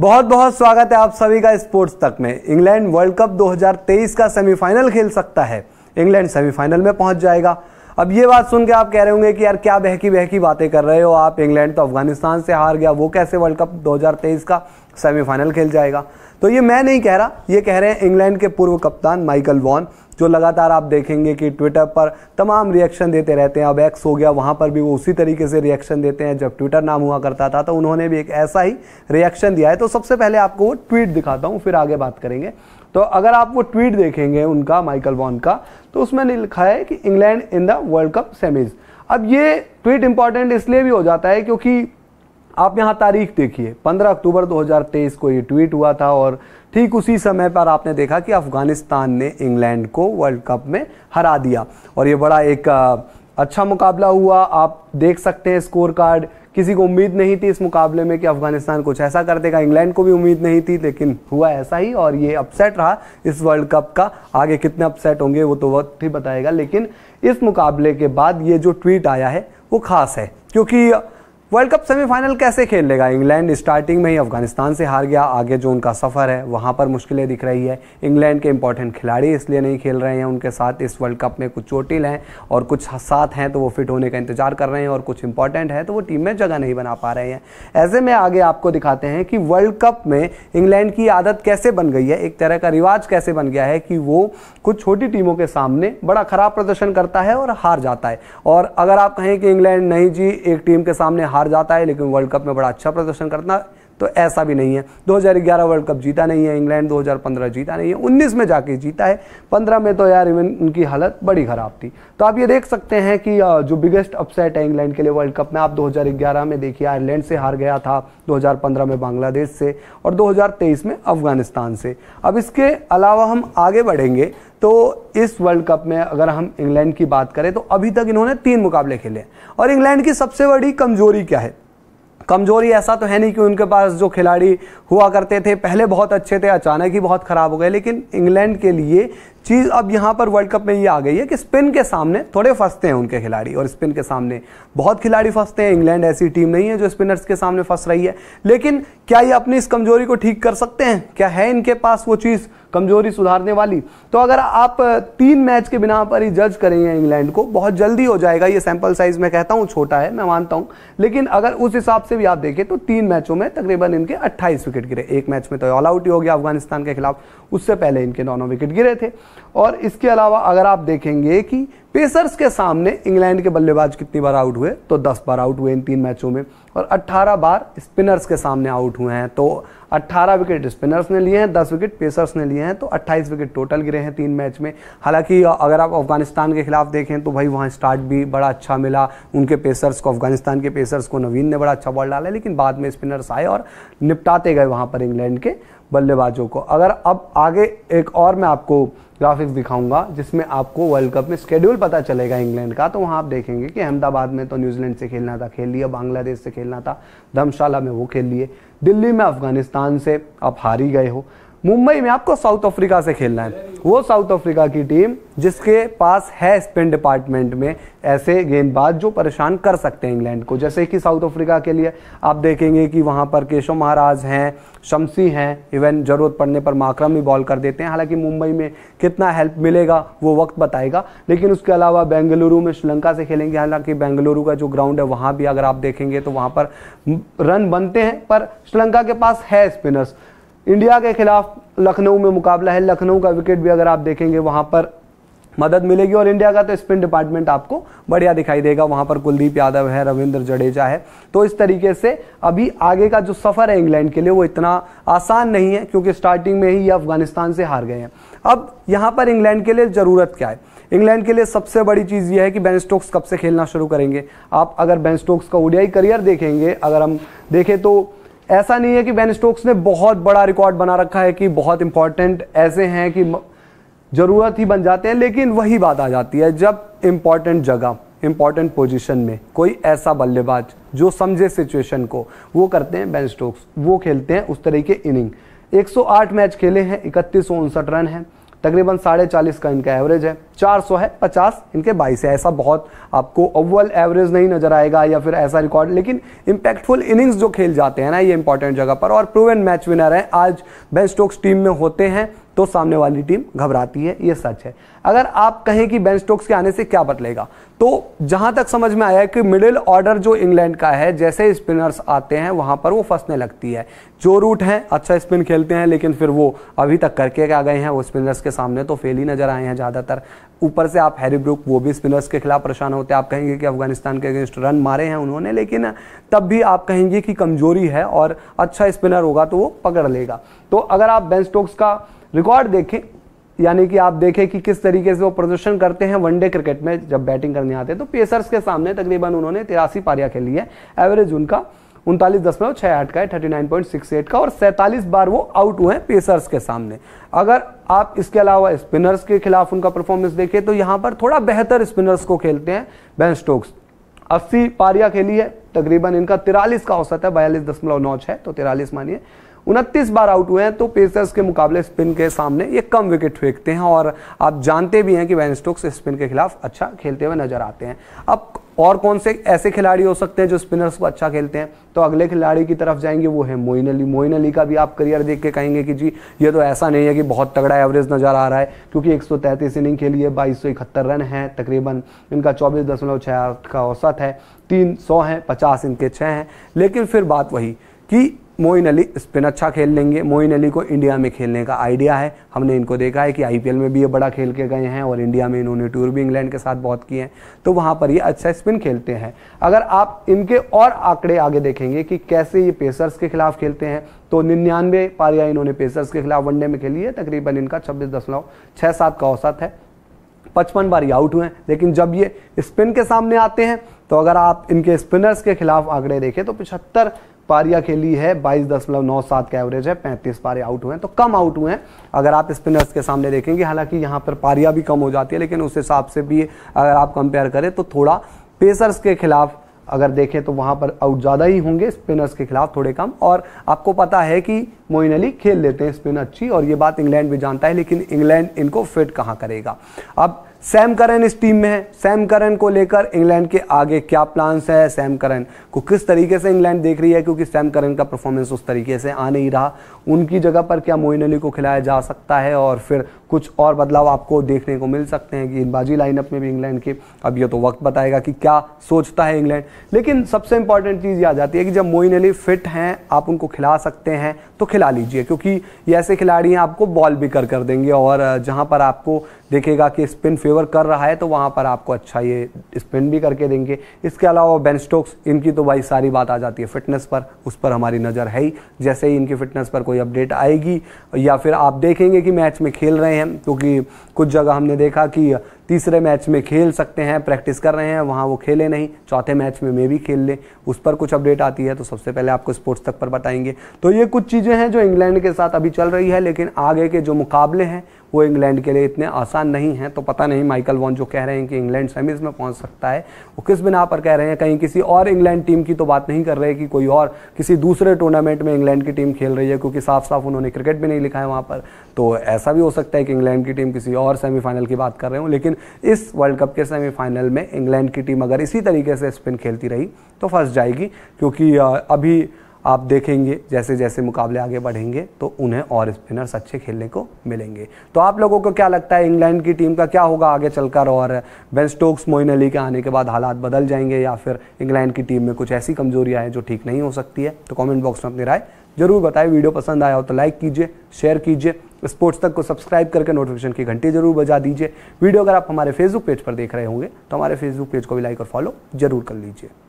बहुत बहुत स्वागत है आप सभी का स्पोर्ट्स तक में इंग्लैंड वर्ल्ड कप 2023 का सेमीफाइनल खेल सकता है इंग्लैंड सेमीफाइनल में पहुंच जाएगा अब ये बात सुन के आप कह रहे होंगे कि यार क्या बहकी बहकी बातें कर रहे हो आप इंग्लैंड तो अफगानिस्तान से हार गया वो कैसे वर्ल्ड कप 2023 का सेमीफाइनल खेल जाएगा तो ये मैं नहीं कह रहा ये कह रहे हैं इंग्लैंड के पूर्व कप्तान माइकल वॉन जो लगातार आप देखेंगे कि ट्विटर पर तमाम रिएक्शन देते रहते हैं अब एक्स हो गया वहाँ पर भी वो उसी तरीके से रिएक्शन देते हैं जब ट्विटर नाम हुआ करता था तो उन्होंने भी एक ऐसा ही रिएक्शन दिया है तो सबसे पहले आपको वो ट्वीट दिखाता हूँ फिर आगे बात करेंगे तो अगर आप वो ट्वीट देखेंगे उनका माइकल वॉन का तो उसमें लिखा है कि England in the World Cup semis अब ये ट्वीट इंपॉर्टेंट इसलिए भी हो जाता है क्योंकि आप यहाँ तारीख देखिए 15 अक्टूबर 2023 को ये ट्वीट हुआ था और ठीक उसी समय पर आपने देखा कि अफ़गानिस्तान ने इंग्लैंड को वर्ल्ड कप में हरा दिया और ये बड़ा एक अच्छा मुकाबला हुआ आप देख सकते हैं स्कोर कार्ड किसी को उम्मीद नहीं थी इस मुकाबले में कि अफगानिस्तान कुछ ऐसा कर देगा इंग्लैंड को भी उम्मीद नहीं थी लेकिन हुआ ऐसा ही और ये अपसेट रहा इस वर्ल्ड कप का आगे कितने अपसेट होंगे वो तो वक्त ही बताएगा लेकिन इस मुकाबले के बाद ये जो ट्वीट आया है वो खास है क्योंकि वर्ल्ड कप सेमीफाइनल कैसे खेल लेगा इंग्लैंड स्टार्टिंग में ही अफगानिस्तान से हार गया आगे जो उनका सफ़र है वहाँ पर मुश्किलें दिख रही है इंग्लैंड के इंपॉर्टेंट खिलाड़ी इसलिए नहीं खेल रहे हैं उनके साथ इस वर्ल्ड कप में कुछ चोटिल हैं और कुछ साथ हैं तो वो फिट होने का इंतजार कर रहे हैं और कुछ इंपॉर्टेंट है तो वो टीम में जगह नहीं बना पा रहे हैं ऐसे में आगे आपको दिखाते हैं कि वर्ल्ड कप में इंग्लैंड की आदत कैसे बन गई है एक तरह का रिवाज कैसे बन गया है कि वो कुछ छोटी टीमों के सामने बड़ा ख़राब प्रदर्शन करता है और हार जाता है और अगर आप कहें कि इंग्लैंड नहीं जी एक टीम के सामने हार जाता है लेकिन वर्ल्ड कप में बड़ा अच्छा प्रदर्शन है तो ऐसा भी नहीं है 2011 वर्ल्ड कप जीता नहीं है इंग्लैंड 2015 जीता नहीं है 19 में जाके जीता है 15 में तो यार इवन उनकी हालत बड़ी ख़राब थी तो आप ये देख सकते हैं कि जो बिगेस्ट अपसेट है इंग्लैंड के लिए वर्ल्ड कप में आप 2011 में देखिए आयरलैंड से हार गया था 2015 में बांग्लादेश से और 2023 में अफगानिस्तान से अब इसके अलावा हम आगे बढ़ेंगे तो इस वर्ल्ड कप में अगर हम इंग्लैंड की बात करें तो अभी तक इन्होंने तीन मुकाबले खेले और इंग्लैंड की सबसे बड़ी कमजोरी क्या है कमजोरी ऐसा तो है नहीं कि उनके पास जो खिलाड़ी हुआ करते थे पहले बहुत अच्छे थे अचानक ही बहुत खराब हो गए लेकिन इंग्लैंड के लिए चीज़ अब यहाँ पर वर्ल्ड कप में ये आ गई है कि स्पिन के सामने थोड़े फंसते हैं उनके खिलाड़ी और स्पिन के सामने बहुत खिलाड़ी फंसते हैं इंग्लैंड ऐसी टीम नहीं है जो स्पिनर्स के सामने फंस रही है लेकिन क्या ये अपनी इस कमजोरी को ठीक कर सकते हैं क्या है इनके पास वो चीज़ कमजोरी सुधारने वाली तो अगर आप तीन मैच के बिना पर ही जज करेंगे इंग्लैंड को बहुत जल्दी हो जाएगा ये सैंपल साइज मैं कहता हूँ छोटा है मैं मानता हूँ लेकिन अगर उस हिसाब से भी आप देखें तो तीन मैचों में तकरीबन इनके 28 विकेट गिरे एक मैच में तो ऑल आउट ही हो गया अफगानिस्तान के खिलाफ उससे पहले इनके नौ नौ विकेट गिरे थे और इसके अलावा अगर आप देखेंगे कि पेसर्स के सामने इंग्लैंड के बल्लेबाज कितनी बार आउट हुए तो 10 बार आउट हुए इन तीन मैचों में और 18 बार स्पिनर्स के सामने आउट हुए हैं तो 18 विकेट स्पिनर्स ने लिए हैं 10 विकेट पेसर्स ने लिए हैं तो 28 विकेट टोटल गिरे हैं तीन मैच में हालांकि अगर आप अफगानिस्तान के खिलाफ देखें तो भाई वहाँ स्टार्ट भी बड़ा अच्छा मिला उनके पेसर्स को अफगानिस्तान के पेसर्स को नवीन ने बड़ा अच्छा बॉल डाला लेकिन बाद में स्पिनर्स आए और निपटाते गए वहाँ पर इंग्लैंड के बल्लेबाजों को अगर अब आगे एक और मैं आपको ग्राफिक्स दिखाऊंगा जिसमें आपको वर्ल्ड कप में स्केड्यूल पता चलेगा इंग्लैंड का तो वहाँ आप देखेंगे कि अहमदाबाद में तो न्यूजीलैंड से खेलना था खेल लिया बांग्लादेश से खेलना था धर्मशाला में वो खेल लिए दिल्ली में अफगानिस्तान से आप हारी गए हो मुंबई में आपको साउथ अफ्रीका से खेलना है वो साउथ अफ्रीका की टीम जिसके पास है स्पिन डिपार्टमेंट में ऐसे गेंदबाज जो परेशान कर सकते हैं इंग्लैंड को जैसे कि साउथ अफ्रीका के लिए आप देखेंगे कि वहाँ पर केशव महाराज हैं शमसी हैं इवन ज़रूरत पड़ने पर माकरम भी बॉल कर देते हैं हालांकि मुंबई में कितना हेल्प मिलेगा वो वक्त बताएगा लेकिन उसके अलावा बेंगलुरु में श्रीलंका से खेलेंगे हालांकि बेंगलुरु का जो ग्राउंड है वहाँ भी अगर आप देखेंगे तो वहाँ पर रन बनते हैं पर श्रीलंका के पास है स्पिनर्स इंडिया के खिलाफ लखनऊ में मुकाबला है लखनऊ का विकेट भी अगर आप देखेंगे वहाँ पर मदद मिलेगी और इंडिया का तो स्पिन डिपार्टमेंट आपको बढ़िया दिखाई देगा वहाँ पर कुलदीप यादव है रविंद्र जडेजा है तो इस तरीके से अभी आगे का जो सफ़र है इंग्लैंड के लिए वो इतना आसान नहीं है क्योंकि स्टार्टिंग में ही ये अफगानिस्तान से हार गए हैं अब यहाँ पर इंग्लैंड के लिए ज़रूरत क्या है इंग्लैंड के लिए सबसे बड़ी चीज़ यह है कि बेनस्टोक्स कब से खेलना शुरू करेंगे आप अगर बेनस्टोक्स का ओडियाई करियर देखेंगे अगर हम देखें तो ऐसा नहीं है कि बेन स्टोक्स ने बहुत बड़ा रिकॉर्ड बना रखा है कि बहुत इंपॉर्टेंट ऐसे हैं कि ज़रूरत ही बन जाते हैं लेकिन वही बात आ जाती है जब इंपॉर्टेंट जगह इंपॉर्टेंट पोजीशन में कोई ऐसा बल्लेबाज जो समझे सिचुएशन को वो करते हैं बेन स्टोक्स वो खेलते हैं उस तरह के इनिंग 108 मैच खेले हैं इकतीस सौ उनसठ रन हैं तकरीबन साढ़े चालीस का इनका एवरेज है चार सौ है पचास इनके बाईस है ऐसा बहुत आपको अव्वल एवरेज नहीं नजर आएगा या फिर ऐसा रिकॉर्ड लेकिन इंपैक्टफुल इनिंग्स जो खेल जाते हैं ना ये इंपॉर्टेंट जगह पर और प्रूवन मैच विनर हैं आज बेस्ट स्टोक्स टीम में होते हैं तो सामने वाली टीम घबराती है ये सच है अगर आप कहें कि बेन स्टोक्स के आने से क्या बदलेगा तो जहां तक समझ में आया कि मिडिल ऑर्डर जो इंग्लैंड का है जैसे स्पिनर्स आते हैं वहां पर वो फंसने लगती है जो रूट हैं अच्छा स्पिन खेलते हैं लेकिन फिर वो अभी तक करके आ गए हैं वो स्पिनर्स के सामने तो फेल ही नजर आए हैं ज़्यादातर ऊपर से आप हैरी ब्रुक वो भी स्पिनर्स के खिलाफ परेशान होते हैं आप कहेंगे कि अफगानिस्तान के अगेंस्ट रन मारे हैं उन्होंने लेकिन तब भी आप कहेंगे कि कमजोरी है और अच्छा स्पिनर होगा तो वो पकड़ लेगा तो अगर आप बेन स्टोक्स का रिकॉर्ड देखें यानी कि आप देखें कि किस तरीके से वो प्रदर्शन करते हैं वनडे क्रिकेट में जब बैटिंग करने आते हैं तो पेसर्स के सामने तकरीबन उन्होंने तिरासी पारियां खेली है एवरेज उनका उनतालीस दशमलव छः आठ का है thirty nine point six eight का और सैंतालीस बार वो आउट हुए हैं पेसर्स के सामने अगर आप इसके अलावा स्पिनर्स के खिलाफ उनका परफॉर्मेंस देखें तो यहाँ पर थोड़ा बेहतर स्पिनर्स को खेलते हैं बैन स्टोक्स अस्सी पारियाँ खेली है तकरीबन इनका तिरालीस का औसत है बयालीस दशमलव नौ छः तो तिरालीस मानिए उनतीस बार आउट हुए हैं तो पेसर्स के मुकाबले स्पिन के सामने ये कम विकेट फेंकते हैं और आप जानते भी हैं कि वैन स्टोक्स स्पिन के खिलाफ अच्छा खेलते हुए नजर आते हैं अब और कौन से ऐसे खिलाड़ी हो सकते हैं जो स्पिनर्स को अच्छा खेलते हैं तो अगले खिलाड़ी की तरफ जाएंगे वो है मोइन अली मोइन अली का भी आप करियर देख के कहेंगे कि जी ये तो ऐसा नहीं है कि बहुत तगड़ा एवरेज नज़र आ रहा है क्योंकि एक सौ इनिंग खेली है बाईस सौ इकहत्तर रन है तकरीबन इनका चौबीस दशमलव छः का औसत है तीन सौ हैं पचास इनके छः हैं लेकिन फिर बात वही कि मोइन अली स्पिन अच्छा खेल लेंगे मोइन अली को इंडिया में खेलने का आइडिया है हमने इनको देखा है कि आईपीएल में भी ये बड़ा खेल के गए हैं और इंडिया में इन्होंने टूर भी इंग्लैंड के साथ बहुत किए हैं तो वहाँ पर ये अच्छा स्पिन खेलते हैं अगर आप इनके और आंकड़े आगे देखेंगे कि कैसे ये पेसर्स के खिलाफ खेलते हैं तो निन्यानवे पारियाँ इन्होंने पेसर्स के खिलाफ वनडे में खेली है तकरीबन इनका छब्बीस दशमलव छः सात का औसत है पचपन बार ये आउट हुए हैं लेकिन जब ये स्पिन के सामने आते हैं तो अगर आप इनके स्पिनर्स के खिलाफ आंकड़े देखें तो पिछहत्तर पारियां खेली है बाईस दशमलव नौ सात का एवरेज है पैंतीस पारे आउट हुए हैं तो कम आउट हुए हैं अगर आप स्पिनर्स के सामने देखेंगे हालांकि यहाँ पर पारियां भी कम हो जाती है लेकिन उस हिसाब से भी अगर आप कंपेयर करें तो थोड़ा पेसर्स के खिलाफ अगर देखें तो वहाँ पर आउट ज़्यादा ही होंगे स्पिनर्स के खिलाफ थोड़े कम और आपको पता है कि मोइन अली खेल लेते हैं स्पिन अच्छी और ये बात इंग्लैंड भी जानता है लेकिन इंग्लैंड इनको फिट कहाँ करेगा अब सैम करन इस टीम में है सैम करन को लेकर इंग्लैंड के आगे क्या प्लान्स है सैम करन को किस तरीके से इंग्लैंड देख रही है क्योंकि सैम करन का परफॉर्मेंस उस तरीके से आ नहीं रहा उनकी जगह पर क्या मोइन अली को खिलाया जा सकता है और फिर कुछ और बदलाव आपको देखने को मिल सकते हैं कि बाजी लाइनअप में भी इंग्लैंड के अब यह तो वक्त बताएगा कि क्या सोचता है इंग्लैंड लेकिन सबसे इंपॉर्टेंट चीज़ ये आ जाती है कि जब मोइन अली फिट हैं आप उनको खिला सकते हैं तो खिला लीजिए क्योंकि ये ऐसे खिलाड़ी हैं आपको बॉल भी कर कर देंगे और जहाँ पर आपको देखेगा कि स्पिन फेवर कर रहा है तो वहाँ पर आपको अच्छा ये स्पिन भी करके देंगे इसके अलावा बेन स्टोक्स इनकी तो भाई सारी बात आ जाती है फिटनेस पर उस पर हमारी नज़र है ही जैसे ही इनकी फिटनेस पर कोई अपडेट आएगी या फिर आप देखेंगे कि मैच में खेल रहे हैं क्योंकि तो कुछ जगह हमने देखा कि तीसरे मैच में खेल सकते हैं प्रैक्टिस कर रहे हैं वहाँ वो खेले नहीं चौथे मैच में मे भी खेल लें उस पर कुछ अपडेट आती है तो सबसे पहले आपको स्पोर्ट्स तक पर बताएंगे तो ये कुछ चीज़ें हैं जो इंग्लैंड के साथ अभी चल रही है लेकिन आगे के जो मुकाबले हैं वो इंग्लैंड के लिए इतने आसान नहीं हैं तो पता नहीं माइकल वॉन जो कह रहे हैं कि इंग्लैंड सेमीज में पहुंच सकता है वो किस बिना पर कह रहे हैं कहीं किसी और इंग्लैंड टीम की तो बात नहीं कर रहे कि कोई और किसी दूसरे टूर्नामेंट में इंग्लैंड की टीम खेल रही है क्योंकि साफ साफ उन्होंने क्रिकेट भी नहीं लिखा है वहाँ पर तो ऐसा भी हो सकता है कि इंग्लैंड की टीम किसी और सेमीफाइनल की बात कर रहे हो लेकिन इस वर्ल्ड कप के सेमीफाइनल में इंग्लैंड की टीम अगर इसी तरीके से स्पिन खेलती रही तो फंस जाएगी क्योंकि अभी आप देखेंगे जैसे जैसे मुकाबले आगे बढ़ेंगे तो उन्हें और स्पिनर्स अच्छे खेलने को मिलेंगे तो आप लोगों को क्या लगता है इंग्लैंड की टीम का क्या होगा आगे चलकर और बेन स्टोक्स मोइन अली के आने के बाद हालात बदल जाएंगे या फिर इंग्लैंड की टीम में कुछ ऐसी कमजोरियां हैं जो ठीक नहीं हो सकती है तो कॉमेंट बॉक्स में अपनी राय जरूर बताएं वीडियो पसंद आया हो तो लाइक कीजिए शेयर कीजिए स्पोर्ट्स तक को सब्सक्राइब करके नोटिफिकेशन की घंटी जरूर बजा दीजिए वीडियो अगर आप हमारे फेसबुक पेज पर देख रहे होंगे तो हमारे फेसबुक पेज को भी लाइक और फॉलो जरूर कर लीजिए